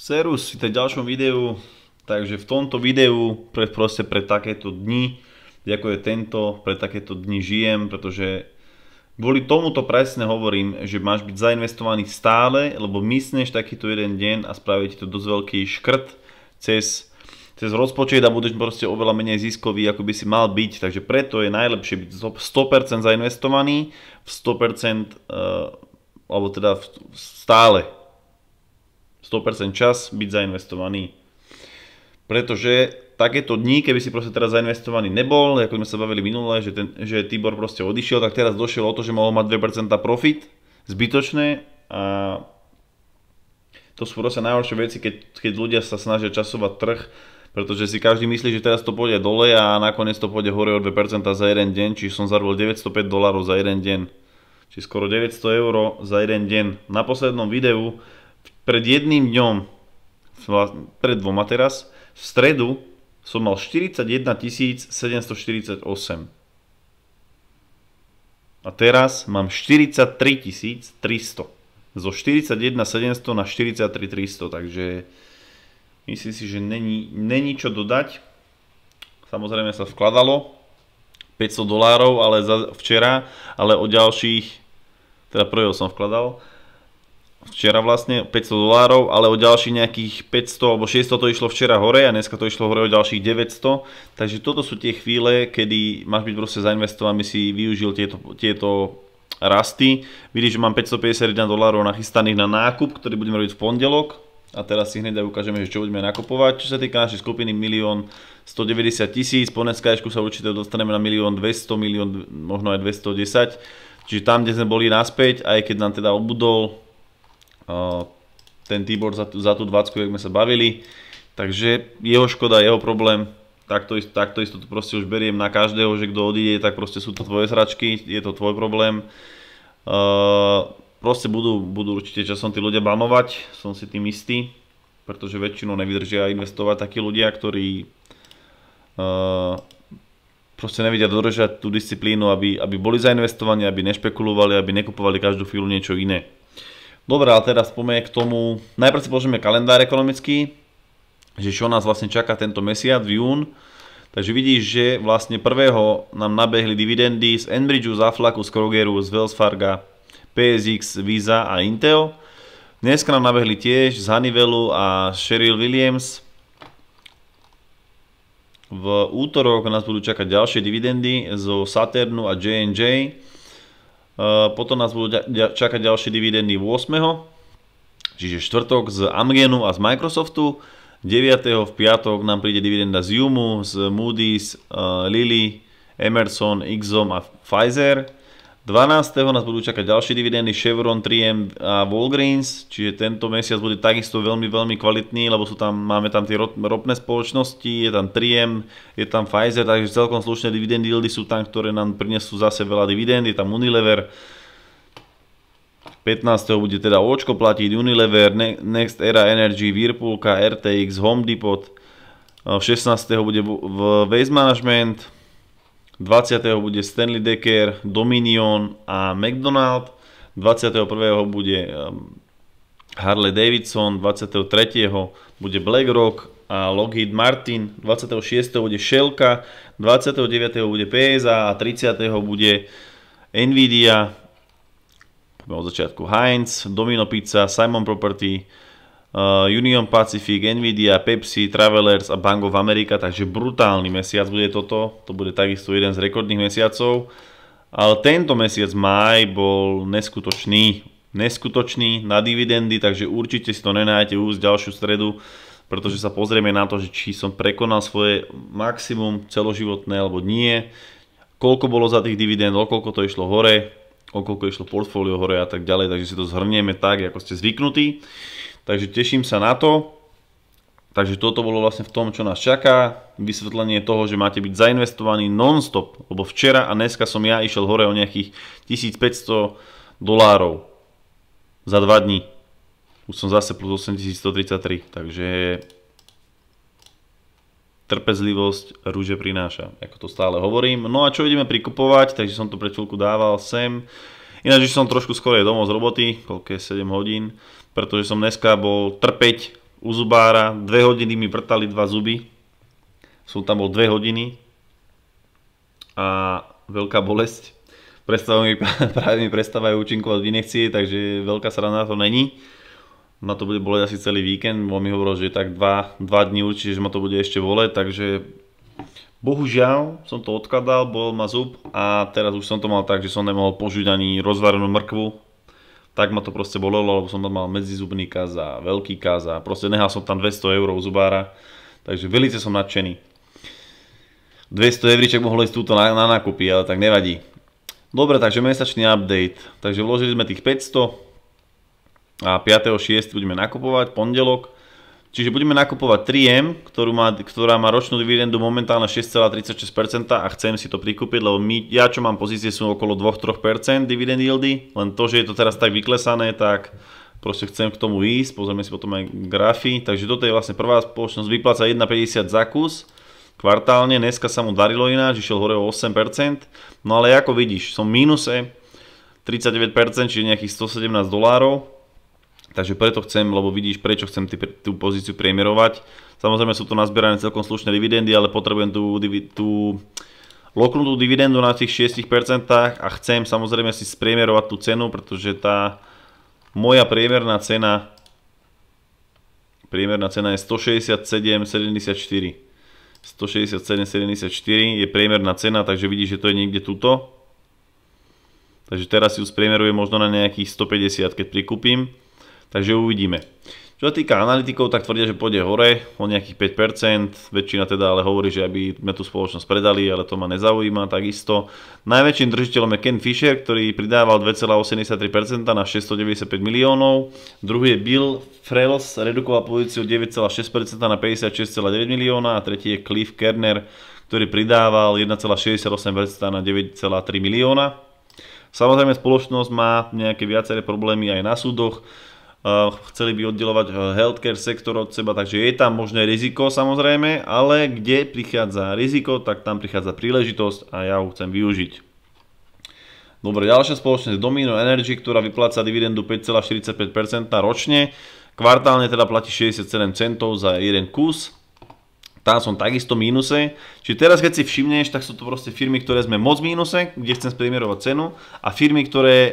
Servus, v ďalšom videu. Takže v tomto videu pre, proste pre takéto dni, ako je tento, pre takéto dni žijem, pretože kvôli tomuto presne hovorím, že máš byť zainvestovaný stále, lebo mysneš takýto jeden deň a spraví ti to dosť veľký škrt cez cez rozpočet a budeš proste oveľa menej ziskový, ako by si mal byť. Takže preto je najlepšie byť 100% zainvestovaný, v 100% uh, eh, alebo teda stále 100% čas byť zainvestovaný. Pretože takéto dní, keby si proste teraz zainvestovaný nebol, ako sme sa bavili minule, že, ten, že Tibor proste odišiel, tak teraz došiel o to, že mohol mať 2% profit, zbytočné a to sú proste najhoršie veci, keď, keď ľudia sa snažia časovať trh, pretože si každý myslí, že teraz to pôjde dole a nakoniec to pôjde hore o 2% za jeden deň, či som zarobil 905 dolárov za jeden deň, či skoro 900 eur za jeden deň. Na poslednom videu pred jedným dňom, pred dvoma teraz, v stredu som mal 41 748. A teraz mám 43 300. Zo 41 700 na 43 300, takže myslím si, že není, není čo dodať. Samozrejme sa vkladalo 500 dolárov, ale za, včera, ale o ďalších, teda prvého som vkladal, včera vlastne 500 dolárov, ale o ďalších nejakých 500 alebo 600 to išlo včera hore a dneska to išlo hore o ďalších 900. Takže toto sú tie chvíle, kedy máš byť proste zainvestovaný, aby si využil tieto, tieto rasty. Vidíš, že mám 551 dolárov nachystaných na nákup, ktorý budeme robiť v pondelok. A teraz si hneď aj ukážeme, že čo budeme nakupovať. Čo sa týka našej skupiny 1 190 tisíc, po dneskašku sa určite dostaneme na 1 200 000, možno aj 210 Čiže tam, kde sme boli naspäť, aj keď nám teda obudol ten Tibor za, za tú 20, jak sme sa bavili. Takže jeho škoda, jeho problém, takto, takto isto to proste už beriem na každého, že kto odíde, tak proste sú to tvoje sračky, je to tvoj problém. Uh, proste budú, budú určite časom tí ľudia bamovať, som si tým istý, pretože väčšinou nevydržia investovať takí ľudia, ktorí uh, proste nevidia dodržať tú disciplínu, aby, aby boli zainvestovaní, aby nešpekulovali, aby nekupovali každú chvíľu niečo iné. Dobre, ale teraz poďme k tomu, najprv si položíme kalendár ekonomický, že čo nás vlastne čaká tento mesiac v jún. Takže vidíš, že vlastne prvého nám nabehli dividendy z Enbridgeu, z Aflaku, z Krogeru, z Wells Farga, PSX, Visa a Intel. Dnes nám nabehli tiež z Honeywellu a Sheryl Williams. V útorok nás budú čakať ďalšie dividendy zo Saturnu a J&J. Eh, potom nás budú čakať ďalšie dividendy 8. Čiže štvrtok z Amgenu a z Microsoftu. 9. v piatok nám príde dividenda z Jumu, z Moody's, eh, Lily, Emerson, Exxon a Pfizer. 12. nás budú čakať ďalšie dividendy Chevron, 3M a Walgreens, čiže tento mesiac bude takisto veľmi, veľmi kvalitný, lebo sú tam, máme tam tie ropné spoločnosti, je tam 3M, je tam Pfizer, takže celkom slušné dividend yieldy sú tam, ktoré nám prinesú zase veľa dividend, je tam Unilever, 15. bude teda Očko platiť, Unilever, Next Era Energy, Virpulka, RTX, Home Depot, 16. bude Waste Management, 20. bude Stanley Decker, Dominion a McDonald, 21. bude um, Harley Davidson, 23. bude BlackRock a Lockheed Martin, 26. bude Shellka, 29. bude PSA a 30. bude Nvidia, od začiatku Heinz, Domino Pizza, Simon Property, Eh, Union Pacific, Nvidia, Pepsi, Travelers a Bank of America, takže brutálny mesiac bude toto, to bude takisto jeden z rekordných mesiacov. Ale tento mesiac maj bol neskutočný, neskutočný na dividendy, takže určite si to nenájdete už ďalšiu stredu, pretože sa pozrieme na to, že či som prekonal svoje maximum celoživotné alebo nie, koľko bolo za tých dividend, o koľko to išlo hore, koľko išlo portfólio hore a tak ďalej, takže si to zhrnieme tak, ako ste zvyknutí. Takže teším sa na to. Takže toto bolo vlastne v tom, čo nás čaká. Vysvetlenie toho, že máte byť zainvestovaní non-stop, lebo včera a dneska som ja išiel hore o nejakých 1500 dolárov za 2 dní. Už som zase plus 8133, takže trpezlivosť rúže prináša, ako to stále hovorím. No a čo ideme prikupovať, takže som to pre chvíľku dával sem. Ináč, že som trošku je domov z roboty, koľko je 7 hodín, pretože som dneska bol trpeť u zubára, 2 hodiny mi vrtali dva zuby, som tam bol 2 hodiny a veľká bolesť. Predstavujem, práve mi prestávajú účinkovať v inekcie, takže veľká srana to není ma to bude boleť asi celý víkend, bo mi hovoril, že tak 2, 2 dní určite, že ma to bude ešte boleť, takže bohužiaľ som to odkladal, bol ma zub a teraz už som to mal tak, že som nemohol požiť ani rozvarenú mrkvu, tak ma to proste bolelo, lebo som tam mal medzizubný kaz a veľký kaz a proste nehal som tam 200 eur zubára, takže velice som nadšený. 200 euríček mohlo ísť túto na, na nákupy, ale tak nevadí. Dobre, takže mesačný update. Takže vložili sme tých 500, a 5.6. budeme nakupovať, pondelok. Čiže budeme nakupovať 3M, ktorú má, ktorá má ročnú dividendu momentálne 6,36% a chcem si to prikúpiť, lebo my, ja čo mám pozície sú okolo 2-3% dividend yieldy, len to, že je to teraz tak vyklesané, tak proste chcem k tomu ísť, pozrieme si potom aj grafy. Takže toto je vlastne prvá spoločnosť, vypláca 1,50 za kus kvartálne, dneska sa mu darilo ináč, išiel hore o 8%, no ale ako vidíš, som v mínuse 39%, čiže nejakých 117 dolárov, Takže preto chcem, lebo vidíš, prečo chcem tý, tú pozíciu priemerovať. Samozrejme sú tu nazbierané celkom slušné dividendy, ale potrebujem tú, tú loknutú dividendu na tých 6% a chcem samozrejme si spriemerovať tú cenu, pretože tá moja priemerná cena priemerná cena je 167,74 167,74 je priemerná cena, takže vidíš, že to je niekde tuto takže teraz si ju spriemerujem možno na nejakých 150, keď prikúpim Takže uvidíme. Čo sa týka analytikov, tak tvrdia, že pôjde hore o nejakých 5%, väčšina teda ale hovorí, že aby sme tú spoločnosť predali, ale to ma nezaujíma takisto. Najväčším držiteľom je Ken Fisher, ktorý pridával 2,83% na 695 miliónov. Druhý je Bill Frels, redukoval pozíciu 9,6% na 56,9 milióna a tretí je Cliff Kerner, ktorý pridával 1,68% na 9,3 milióna. Samozrejme spoločnosť má nejaké viaceré problémy aj na súdoch. Eh, chceli by oddelovať eh, healthcare sektor od seba, takže je tam možné riziko samozrejme, ale kde prichádza riziko, tak tam prichádza príležitosť a ja ho chcem využiť. Dobre, ďalšia spoločnosť Domino Energy, ktorá vypláca dividendu 5,45% ročne, kvartálne teda platí 67 centov za jeden kus, tam som takisto mínuse. Čiže teraz keď si všimneš, tak sú to proste firmy, ktoré sme moc mínuse, kde chcem spriemerovať cenu a firmy, ktoré e,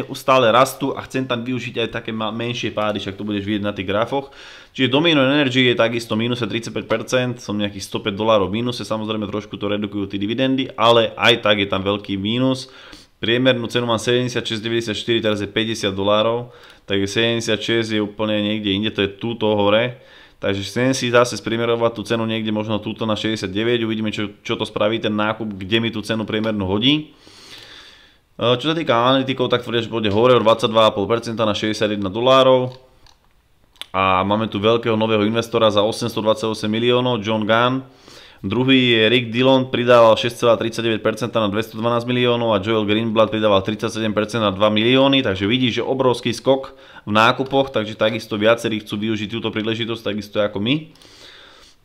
neustále rastú a chcem tam využiť aj také menšie pády, však to budeš vidieť na tých grafoch. Čiže Domino Energy je takisto mínuse 35%, som nejakých 105 dolárov mínuse, samozrejme trošku to redukujú tie dividendy, ale aj tak je tam veľký mínus. Priemernú cenu mám 76,94, teraz je 50 dolárov, takže 76 je úplne niekde inde, to je túto hore. Takže chcem si zase sprimerovať tú cenu niekde možno túto na 69, uvidíme čo, čo to spraví ten nákup, kde mi tú cenu priemernú hodí. E, čo sa týka analytikov, tak tvrdia, že pôjde hore o 22,5% na 61 dolárov. A máme tu veľkého nového investora za 828 miliónov, John Gunn. Druhý je Rick Dillon, pridával 6,39% na 212 miliónov a Joel Greenblatt pridával 37% na 2 milióny, takže vidíš, že obrovský skok v nákupoch, takže takisto viacerí chcú využiť túto príležitosť, takisto ako my.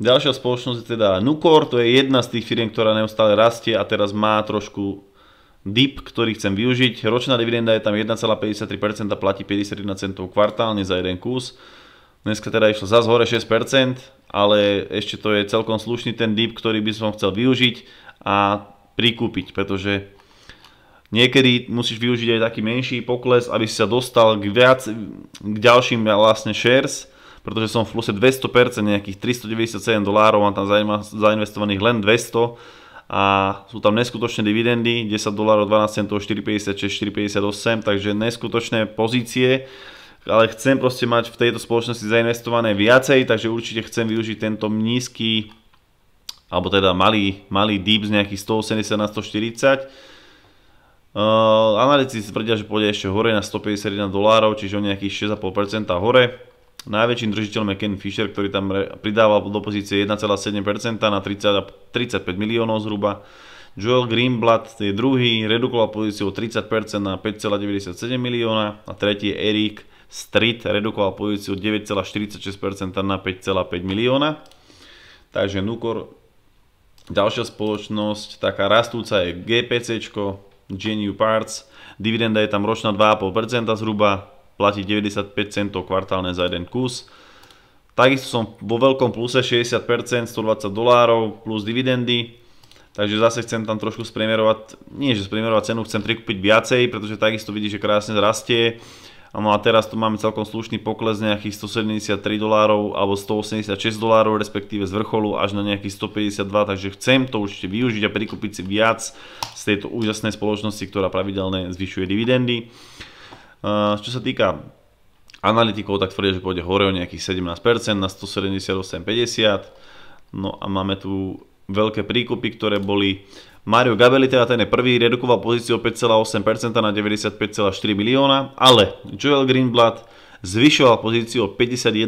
Ďalšia spoločnosť je teda Nucor, to je jedna z tých firiem, ktorá neustále rastie a teraz má trošku dip, ktorý chcem využiť. Ročná dividenda je tam 1,53%, platí 51 centov kvartálne za jeden kus. Dneska teda išlo zase hore 6%, ale ešte to je celkom slušný ten dip, ktorý by som chcel využiť a prikúpiť, pretože niekedy musíš využiť aj taký menší pokles, aby si sa dostal k, viac, k ďalším vlastne shares, pretože som v pluse 200%, nejakých 397 dolárov, mám tam zainvestovaných len 200 a sú tam neskutočné dividendy, 10 dolárov, 12 centov, 4,56, 4,58, takže neskutočné pozície ale chcem proste mať v tejto spoločnosti zainvestované viacej, takže určite chcem využiť tento nízky, alebo teda malý, malý dip z nejakých 180 na 140. Uh, analytici tvrdia, že pôjde ešte hore na 151 dolárov, čiže o nejakých 6,5% hore. Najväčším držiteľom je Ken Fisher, ktorý tam pridával do pozície 1,7% na 30, 35 miliónov zhruba. Joel Greenblatt je druhý, redukoval pozíciu o 30% na 5,97 milióna a tretí je Erik Street redukoval pozíciu 9,46% na 5,5 milióna. Takže Nukor, ďalšia spoločnosť, taká rastúca je GPC, genu Parts, dividenda je tam ročná 2,5% zhruba, platí 95 centov kvartálne za jeden kus. Takisto som vo veľkom pluse 60%, 120 dolárov plus dividendy. Takže zase chcem tam trošku spremerovať, nie že spremerovať cenu, chcem prikúpiť viacej, pretože takisto vidí, že krásne zrastie. No a teraz tu máme celkom slušný pokles nejakých 173 dolárov alebo 186 dolárov respektíve z vrcholu až na nejakých 152, takže chcem to určite využiť a prikúpiť si viac z tejto úžasnej spoločnosti, ktorá pravidelne zvyšuje dividendy. Čo sa týka analytikov, tak tvrdia, že pôjde hore o nejakých 17% na 178,50. No a máme tu veľké príkupy, ktoré boli Mario Gabelli, teda ten je prvý, redukoval pozíciu o 5,8% na 95,4 milióna, ale Joel Greenblatt zvyšoval pozíciu o 51%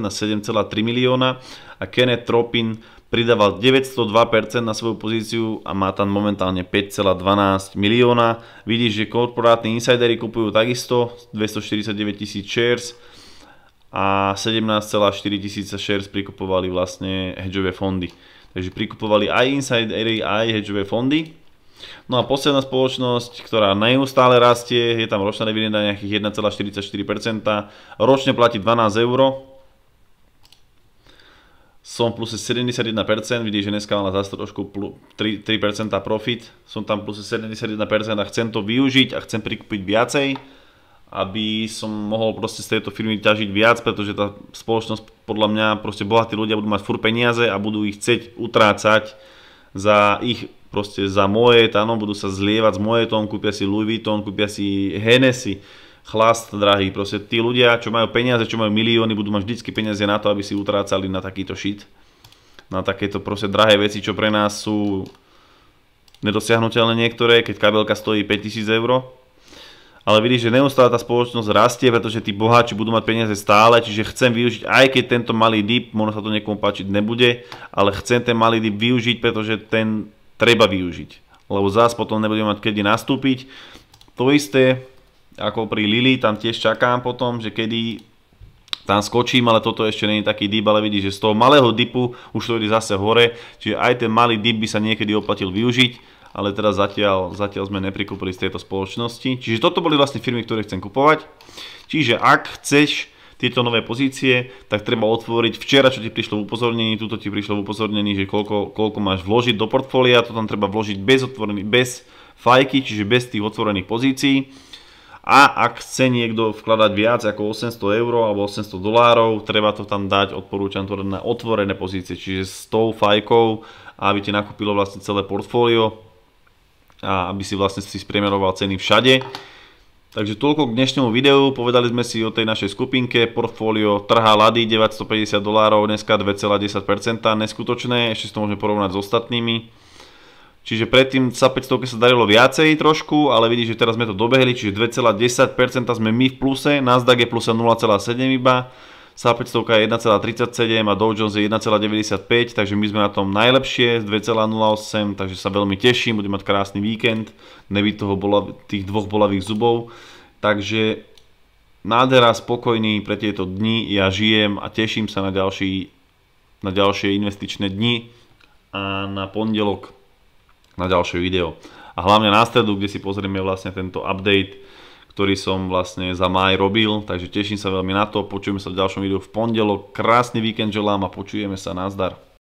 na 7,3 milióna a Kenneth Tropin pridával 902% na svoju pozíciu a má tam momentálne 5,12 milióna. Vidíš, že korporátni insidery kupujú takisto 249 tisíc shares a 17,4 tisíca shares prikupovali vlastne hedžové fondy. Takže prikupovali aj insidery, aj hedžové fondy. No a posledná spoločnosť, ktorá neustále rastie, je tam ročná dividenda nejakých 1,44%, ročne platí 12 eur, som plus 71%, vidíš, že dneska mala zase trošku 3%, profit, som tam plus 71% a chcem to využiť a chcem prikúpiť viacej, aby som mohol proste z tejto firmy ťažiť viac, pretože tá spoločnosť podľa mňa proste bohatí ľudia budú mať fur peniaze a budú ich chcieť utrácať za ich proste za moje, áno, budú sa zlievať s tón, kúpia si Louis Vuitton, kúpia si Hennessy, chlast drahý, proste tí ľudia, čo majú peniaze, čo majú milióny, budú mať vždycky peniaze na to, aby si utrácali na takýto shit, na takéto proste drahé veci, čo pre nás sú nedosiahnutelné niektoré, keď kabelka stojí 5000 eur, ale vidíš, že neustále tá spoločnosť rastie, pretože tí boháči budú mať peniaze stále, čiže chcem využiť, aj keď tento malý dip, možno sa to niekomu páčiť nebude, ale chcem ten malý dip využiť, pretože ten treba využiť. Lebo zás potom nebudeme mať kedy nastúpiť. To isté, ako pri Lili, tam tiež čakám potom, že kedy tam skočím, ale toto ešte není taký dip, ale vidíš, že z toho malého dipu už to ide zase hore, čiže aj ten malý dip by sa niekedy oplatil využiť ale teda zatiaľ, zatiaľ sme neprikúpili z tejto spoločnosti. Čiže toto boli vlastne firmy, ktoré chcem kupovať. Čiže ak chceš tieto nové pozície, tak treba otvoriť včera, čo ti prišlo v upozornení, tuto ti prišlo v upozornení, že koľko, koľko máš vložiť do portfólia, to tam treba vložiť bez, otvorený, bez fajky, čiže bez tých otvorených pozícií. A ak chce niekto vkladať viac ako 800 eur alebo 800 dolárov, treba to tam dať, odporúčam to na otvorené pozície, čiže s tou fajkou, aby ti nakúpilo vlastne celé portfólio, a aby si vlastne si spriemeroval ceny všade. Takže toľko k dnešnému videu, povedali sme si o tej našej skupinke, portfólio trha Lady 950 dolárov, dneska 2,10%, neskutočné, ešte si to môžeme porovnať s ostatnými. Čiže predtým sa 500 sa darilo viacej trošku, ale vidíš, že teraz sme to dobehli, čiže 2,10% sme my v pluse, Nasdaq je plusa 0,7 iba, SA 500 je 1,37 a Dow Jones je 1,95, takže my sme na tom najlepšie, z 2,08, takže sa veľmi teším, budem mať krásny víkend, neby toho bola, tých dvoch bolavých zubov. Takže nádhera, spokojný pre tieto dni, ja žijem a teším sa na, ďalší, na ďalšie investičné dni a na pondelok na ďalšie video. A hlavne na stredu, kde si pozrieme vlastne tento update ktorý som vlastne za maj robil, takže teším sa veľmi na to, počujeme sa v ďalšom videu v pondelok, krásny víkend želám a počujeme sa, nazdar.